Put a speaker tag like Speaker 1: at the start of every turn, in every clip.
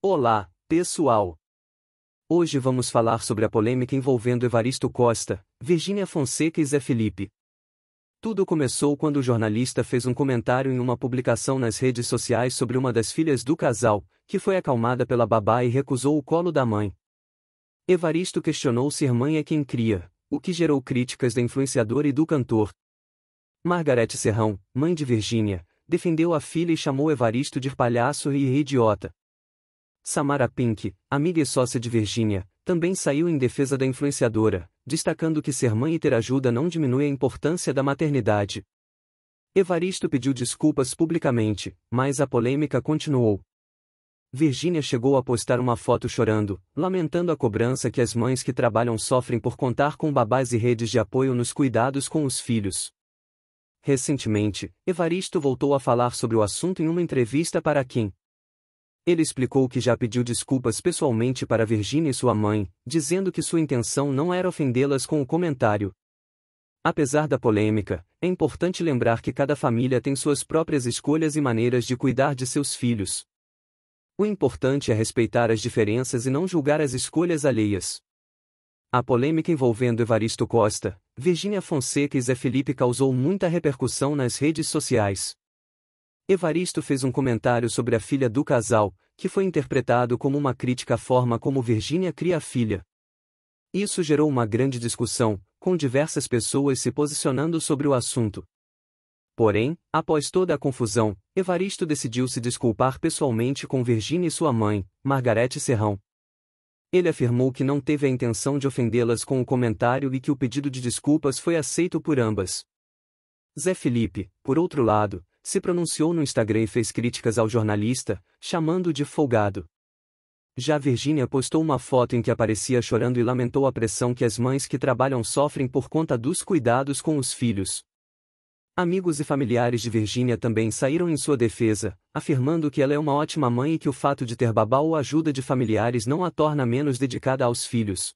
Speaker 1: Olá, pessoal! Hoje vamos falar sobre a polêmica envolvendo Evaristo Costa, Virgínia Fonseca e Zé Felipe. Tudo começou quando o jornalista fez um comentário em uma publicação nas redes sociais sobre uma das filhas do casal, que foi acalmada pela babá e recusou o colo da mãe. Evaristo questionou se mãe é quem cria, o que gerou críticas da influenciadora e do cantor. Margarete Serrão, mãe de Virgínia, defendeu a filha e chamou Evaristo de palhaço e idiota. Samara Pink, amiga e sócia de Virginia, também saiu em defesa da influenciadora, destacando que ser mãe e ter ajuda não diminui a importância da maternidade. Evaristo pediu desculpas publicamente, mas a polêmica continuou. Virginia chegou a postar uma foto chorando, lamentando a cobrança que as mães que trabalham sofrem por contar com babás e redes de apoio nos cuidados com os filhos. Recentemente, Evaristo voltou a falar sobre o assunto em uma entrevista para quem ele explicou que já pediu desculpas pessoalmente para Virginia e sua mãe, dizendo que sua intenção não era ofendê-las com o comentário. Apesar da polêmica, é importante lembrar que cada família tem suas próprias escolhas e maneiras de cuidar de seus filhos. O importante é respeitar as diferenças e não julgar as escolhas alheias. A polêmica envolvendo Evaristo Costa, Virginia Fonseca e Zé Felipe causou muita repercussão nas redes sociais. Evaristo fez um comentário sobre a filha do casal, que foi interpretado como uma crítica à forma como Virginia cria a filha. Isso gerou uma grande discussão, com diversas pessoas se posicionando sobre o assunto. Porém, após toda a confusão, Evaristo decidiu se desculpar pessoalmente com Virginia e sua mãe, Margarete Serrão. Ele afirmou que não teve a intenção de ofendê-las com o comentário e que o pedido de desculpas foi aceito por ambas. Zé Felipe, por outro lado, se pronunciou no Instagram e fez críticas ao jornalista, chamando-o de folgado. Já Virginia postou uma foto em que aparecia chorando e lamentou a pressão que as mães que trabalham sofrem por conta dos cuidados com os filhos. Amigos e familiares de Virginia também saíram em sua defesa, afirmando que ela é uma ótima mãe e que o fato de ter babá ou ajuda de familiares não a torna menos dedicada aos filhos.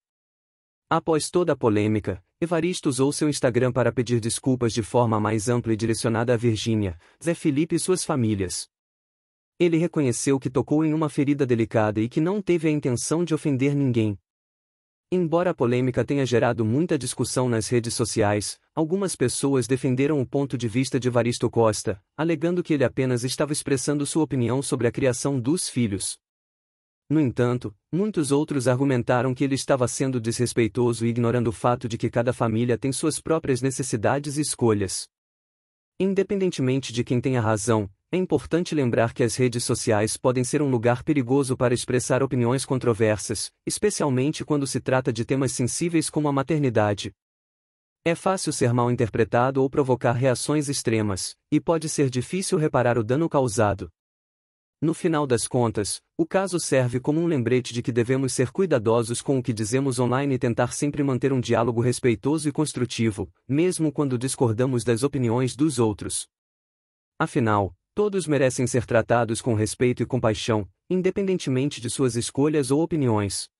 Speaker 1: Após toda a polêmica, Evaristo usou seu Instagram para pedir desculpas de forma mais ampla e direcionada a Virgínia, Zé Felipe e suas famílias. Ele reconheceu que tocou em uma ferida delicada e que não teve a intenção de ofender ninguém. Embora a polêmica tenha gerado muita discussão nas redes sociais, algumas pessoas defenderam o ponto de vista de Evaristo Costa, alegando que ele apenas estava expressando sua opinião sobre a criação dos filhos. No entanto, muitos outros argumentaram que ele estava sendo desrespeitoso e ignorando o fato de que cada família tem suas próprias necessidades e escolhas. Independentemente de quem tenha razão, é importante lembrar que as redes sociais podem ser um lugar perigoso para expressar opiniões controversas, especialmente quando se trata de temas sensíveis como a maternidade. É fácil ser mal interpretado ou provocar reações extremas, e pode ser difícil reparar o dano causado. No final das contas, o caso serve como um lembrete de que devemos ser cuidadosos com o que dizemos online e tentar sempre manter um diálogo respeitoso e construtivo, mesmo quando discordamos das opiniões dos outros. Afinal, todos merecem ser tratados com respeito e compaixão, independentemente de suas escolhas ou opiniões.